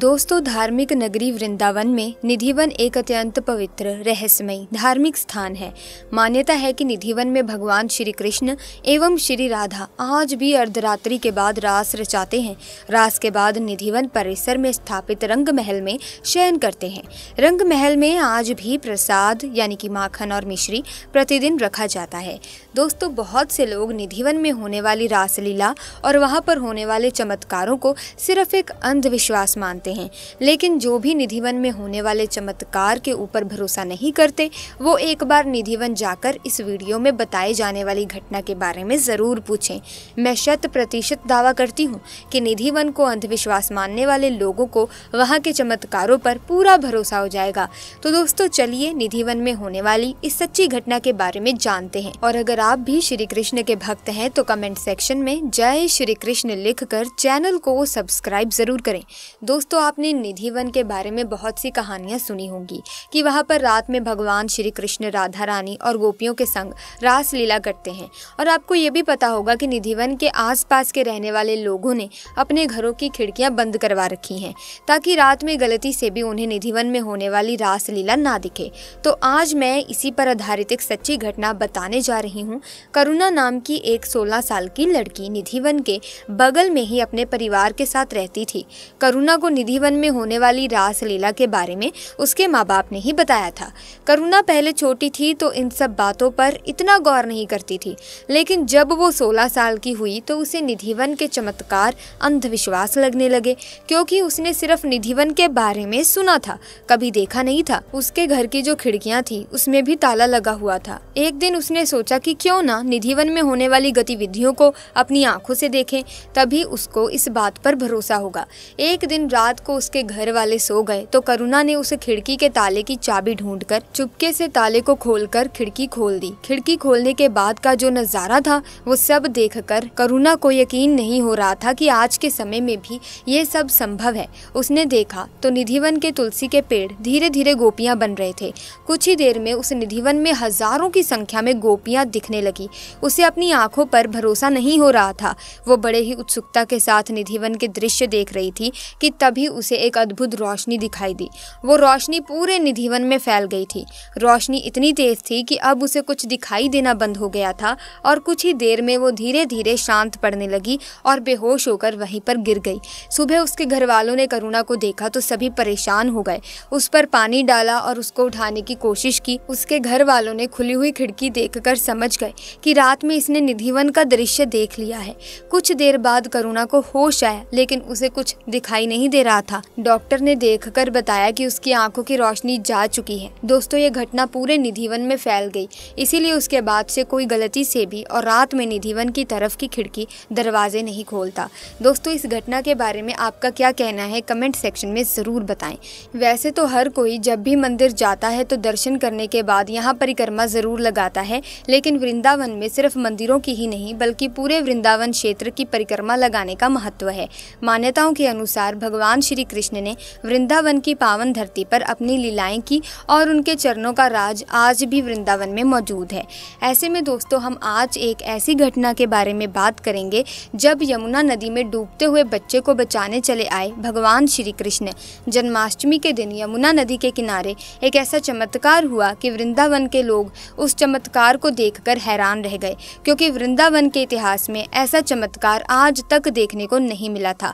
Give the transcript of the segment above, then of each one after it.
दोस्तों धार्मिक नगरी वृंदावन में निधिवन एक अत्यंत पवित्र रहस्यमयी धार्मिक स्थान है मान्यता है कि निधिवन में भगवान श्री कृष्ण एवं श्री राधा आज भी अर्धरात्रि के बाद रास रचाते हैं रास के बाद निधिवन परिसर में स्थापित रंग महल में शयन करते हैं रंग महल में आज भी प्रसाद यानी कि माखन और मिश्री प्रतिदिन रखा जाता है दोस्तों बहुत से लोग निधिवन में होने वाली रासलीला और वहाँ पर होने वाले चमत्कारों को सिर्फ एक अंधविश्वास मानते करते हैं लेकिन जो भी निधिवन में होने वाले चमत्कार के ऊपर भरोसा नहीं करते वो एक बार निधिवन जाकर इस वीडियो में बताए जाने वाली घटना के बारे में ज़रूर पूछें मैं शत प्रतिशत दावा करती हूँ कि निधिवन को अंधविश्वास मानने वाले लोगों को वहाँ के चमत्कारों पर पूरा भरोसा हो जाएगा तो दोस्तों चलिए निधिवन में होने वाली इस सच्ची घटना के बारे में जानते हैं और अगर आप भी श्री कृष्ण के भक्त हैं तो कमेंट सेक्शन में जय श्री कृष्ण लिख कर चैनल को सब्सक्राइब जरूर करें दोस्तों आपने निधिवन के बारे में बहुत सी कहानियाँ सुनी होंगी कि वहाँ पर रात में भगवान श्री कृष्ण राधा रानी और गोपियों के संग रास लीला करते हैं और आपको ये भी पता होगा कि वन के आसपास के रहने वाले लोगों ने अपने घरों की खिड़कियाँ बंद करवा रखी हैं ताकि रात में गलती से भी उन्हें निधिवन में होने वाली रास लीला ना दिखे तो आज मैं इसी पर आधारित एक सच्ची घटना बताने जा रही हूँ करुणा नाम की एक सोलह साल की लड़की निधिवन के बगल में ही अपने परिवार के साथ रहती थी करुणा को निधि निधिवन में होने वाली रास लीला के बारे में उसके माँ बाप ने ही बताया था करुणा पहले छोटी थी तो इन सब बातों पर इतना गौर नहीं करती थी लेकिन जब वो सोलह साल की हुई तो उसे निधिवन के चमत्कार अंधविश्वास लगने लगे क्योंकि उसने सिर्फ निधिवन के बारे में सुना था कभी देखा नहीं था उसके घर की जो खिड़कियाँ थी उसमें भी ताला लगा हुआ था एक दिन उसने सोचा कि क्यों ना निधिवन में होने वाली गतिविधियों को अपनी आंखों से देखें तभी उसको इस बात पर भरोसा होगा एक दिन रात को उसके घर वाले सो गए तो करुणा ने उसे खिड़की के ताले की चाबी ढूंढकर चुपके से ताले को खोलकर खिड़की खोल दी खिड़की खोलने के बाद का जो नज़ारा था वो सब देखकर करुणा को यकीन नहीं हो रहा था कि आज के समय में भी ये सब संभव है उसने देखा तो निधिवन के तुलसी के पेड़ धीरे धीरे गोपियाँ बन रहे थे कुछ ही देर में उस निधिवन में हजारों की संख्या में गोपियाँ दिखने लगी उसे अपनी आंखों पर भरोसा नहीं हो रहा था वो बड़े ही उत्सुकता के साथ निधिवन के दृश्य देख रही थी कि तभी भी उसे एक अद्भुत रोशनी दिखाई दी वो रोशनी पूरे निधिवन में फैल गई थी रोशनी इतनी तेज थी कि अब उसे कुछ दिखाई देना बंद हो गया था और कुछ ही देर में वो धीरे धीरे शांत पड़ने लगी और बेहोश होकर वहीं पर गिर गई सुबह उसके घर वालों ने करुणा को देखा तो सभी परेशान हो गए उस पर पानी डाला और उसको उठाने की कोशिश की उसके घर वालों ने खुली हुई खिड़की देख समझ गए कि रात में इसने निधिवन का दृश्य देख लिया है कुछ देर बाद करुणा को होश आया लेकिन उसे कुछ दिखाई नहीं दे रहा रहा था डॉक्टर ने देखकर बताया कि उसकी आंखों की रोशनी जा चुकी है दोस्तों ये घटना पूरे निधिवन में फैल गई इसीलिए उसके बाद से कोई गलती से भी और रात में निधिवन की तरफ की खिड़की दरवाजे नहीं खोलता दोस्तों इस घटना के बारे में आपका क्या कहना है कमेंट सेक्शन में ज़रूर बताएं वैसे तो हर कोई जब भी मंदिर जाता है तो दर्शन करने के बाद यहाँ परिक्रमा ज़रूर लगाता है लेकिन वृंदावन में सिर्फ मंदिरों की ही नहीं बल्कि पूरे वृंदावन क्षेत्र की परिक्रमा लगाने का महत्व है मान्यताओं के अनुसार भगवान भगवान श्री कृष्ण ने वृंदावन की पावन धरती पर अपनी लीलाएं की और उनके चरणों का राज आज भी वृंदावन में मौजूद है ऐसे में दोस्तों हम आज एक ऐसी घटना के बारे में बात करेंगे जब यमुना नदी में डूबते हुए बच्चे को बचाने चले आए भगवान श्री कृष्ण जन्माष्टमी के दिन यमुना नदी के किनारे एक ऐसा चमत्कार हुआ कि वृंदावन के लोग उस चमत्कार को देखकर हैरान रह गए क्योंकि वृंदावन के इतिहास में ऐसा चमत्कार आज तक देखने को नहीं मिला था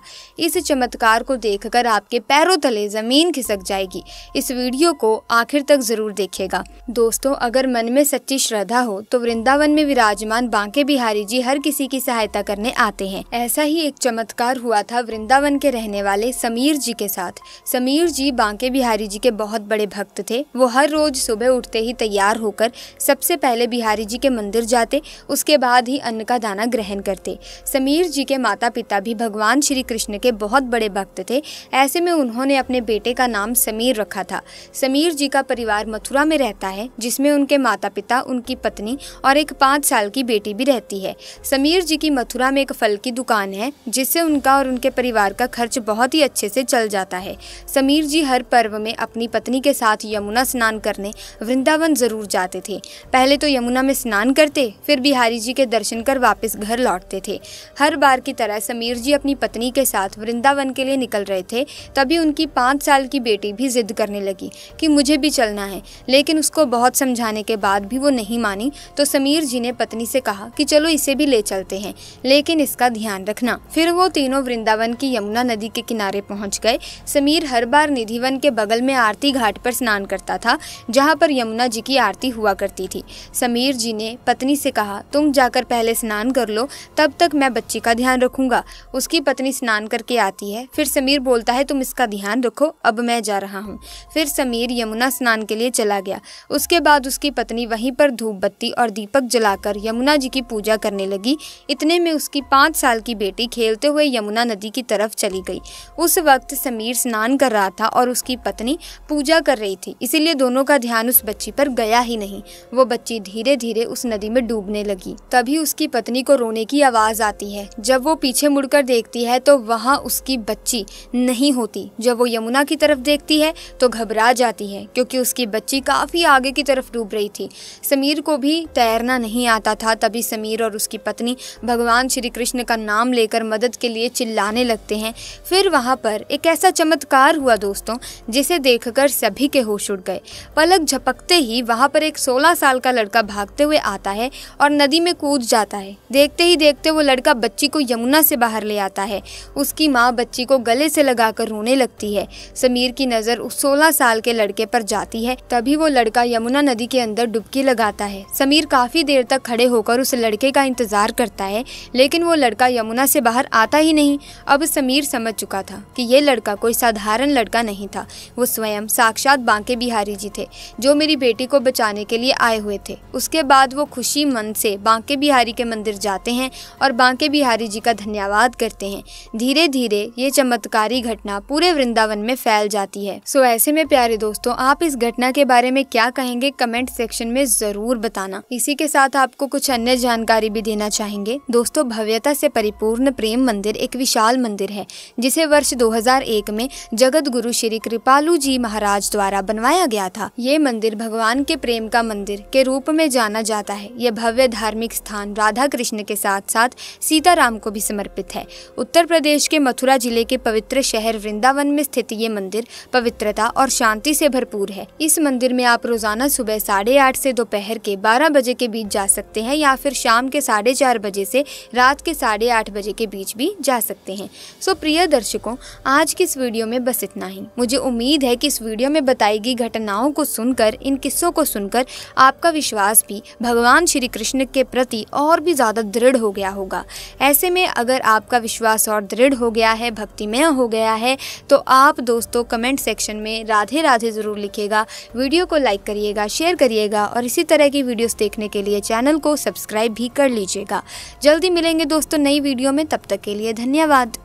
इस चमत्कार को देख देखकर आपके पैरों तले ज़मीन खिसक जाएगी इस वीडियो को आखिर तक ज़रूर देखिएगा दोस्तों अगर मन में सच्ची श्रद्धा हो तो वृंदावन में विराजमान बांके बिहारी जी हर किसी की सहायता करने आते हैं ऐसा ही एक चमत्कार हुआ था वृंदावन के रहने वाले समीर जी के साथ समीर जी बांके बिहारी जी के बहुत बड़े भक्त थे वो हर रोज सुबह उठते ही तैयार होकर सबसे पहले बिहारी जी के मंदिर जाते उसके बाद ही अन्न का दाना ग्रहण करते समीर जी के माता पिता भी भगवान श्री कृष्ण के बहुत बड़े भक्त थे ऐसे में उन्होंने अपने बेटे का नाम समीर रखा था समीर जी का परिवार मथुरा में रहता है जिसमें उनके माता पिता उनकी पत्नी और एक पाँच साल की बेटी भी रहती है समीर जी की मथुरा में एक फल की दुकान है जिससे उनका और उनके परिवार का खर्च बहुत ही अच्छे से चल जाता है समीर जी हर पर्व में अपनी पत्नी के साथ यमुना स्नान करने वृंदावन ज़रूर जाते थे पहले तो यमुना में स्नान करते फिर बिहारी जी के दर्शन कर वापस घर लौटते थे हर बार की तरह समीर जी अपनी पत्नी के साथ वृंदावन के लिए निकल रहे रहे थे तभी उनकी पाँच साल की बेटी भी जिद करने लगी कि मुझे भी चलना है लेकिन उसको बहुत समझाने के बाद भी वो नहीं मानी तो समीर जी ने पत्नी से कहा कि चलो इसे भी ले चलते हैं लेकिन इसका ध्यान रखना फिर वो तीनों वृंदावन की यमुना नदी के किनारे पहुंच गए समीर हर बार निधिवन के बगल में आरती घाट पर स्नान करता था जहां पर यमुना जी की आरती हुआ करती थी समीर जी ने पत्नी से कहा तुम जाकर पहले स्नान कर लो तब तक मैं बच्ची का ध्यान रखूंगा उसकी पत्नी स्नान करके आती है फिर समीर बोलता है तुम इसका ध्यान रखो अब मैं जा रहा हूँ फिर समीर यमुना स्नान के लिए चला गया उसके बाद उसकी पत्नी वहीं पर धूप बत्ती और दीपक जलाकर यमुना जी की पूजा करने लगी इतने में उसकी पाँच साल की बेटी खेलते हुए यमुना नदी की तरफ चली गई उस वक्त समीर स्नान कर रहा था और उसकी पत्नी पूजा कर रही थी इसीलिए दोनों का ध्यान उस बच्ची पर गया ही नहीं वो बच्ची धीरे धीरे उस नदी में डूबने लगी तभी उसकी पत्नी को रोने की आवाज़ आती है जब वो पीछे मुड़कर देखती है तो वहाँ उसकी बच्ची नहीं होती जब वो यमुना की तरफ देखती है तो घबरा जाती है क्योंकि उसकी बच्ची काफ़ी आगे की तरफ डूब रही थी समीर को भी तैरना नहीं आता था तभी समीर और उसकी पत्नी भगवान श्री कृष्ण का नाम लेकर मदद के लिए चिल्लाने लगते हैं फिर वहाँ पर एक ऐसा चमत्कार हुआ दोस्तों जिसे देख सभी के होश उड़ गए पलक झपकते ही वहाँ पर एक सोलह साल का लड़का भागते हुए आता है और नदी में कूद जाता है देखते ही देखते वो लड़का बच्ची को यमुना से बाहर ले आता है उसकी माँ बच्ची को गले से लगाकर रोने लगती है समीर की नज़र उस 16 साल के लड़के पर जाती है तभी वो लड़का यमुना नदी के अंदर डुबकी लगाता है समीर काफ़ी देर तक खड़े होकर उस लड़के का इंतज़ार करता है लेकिन वो लड़का यमुना से बाहर आता ही नहीं अब समीर समझ चुका था कि ये लड़का कोई साधारण लड़का नहीं था वो स्वयं साक्षात बांके बिहारी जी थे जो मेरी बेटी को बचाने के लिए आए हुए थे उसके बाद वो खुशी मन से बांके बिहारी के मंदिर जाते हैं और बांके बिहारी जी का धन्यवाद करते हैं धीरे धीरे ये चमत्कार सारी घटना पूरे वृंदावन में फैल जाती है सो ऐसे में प्यारे दोस्तों आप इस घटना के बारे में क्या कहेंगे कमेंट सेक्शन में जरूर बताना इसी के साथ आपको कुछ अन्य जानकारी भी देना चाहेंगे दोस्तों भव्यता से परिपूर्ण प्रेम मंदिर एक विशाल मंदिर है जिसे वर्ष 2001 में जगत गुरु श्री कृपालू जी महाराज द्वारा बनवाया गया था ये मंदिर भगवान के प्रेम का मंदिर के रूप में जाना जाता है यह भव्य धार्मिक स्थान राधा कृष्ण के साथ साथ सीताराम को भी समर्पित है उत्तर प्रदेश के मथुरा जिले के पवित्र पवित्र शहर वृंदावन में स्थित ये मंदिर पवित्रता और शांति से भरपूर है इस मंदिर में आप रोजाना सुबह साढ़े आठ से दोपहर के बारह बजे के बीच जा सकते हैं या फिर शाम के साढ़े चार बजे से रात के साढ़े आठ बजे के बीच भी जा सकते हैं सो प्रिय दर्शकों आज की इस वीडियो में बस इतना ही मुझे उम्मीद है कि इस वीडियो में बताई गई घटनाओं को सुनकर इन किस्सों को सुनकर आपका विश्वास भी भगवान श्री कृष्ण के प्रति और भी ज़्यादा दृढ़ हो गया होगा ऐसे में अगर आपका विश्वास और दृढ़ हो गया है भक्तिमय हो गया है तो आप दोस्तों कमेंट सेक्शन में राधे राधे ज़रूर लिखेगा वीडियो को लाइक करिएगा शेयर करिएगा और इसी तरह की वीडियोस देखने के लिए चैनल को सब्सक्राइब भी कर लीजिएगा जल्दी मिलेंगे दोस्तों नई वीडियो में तब तक के लिए धन्यवाद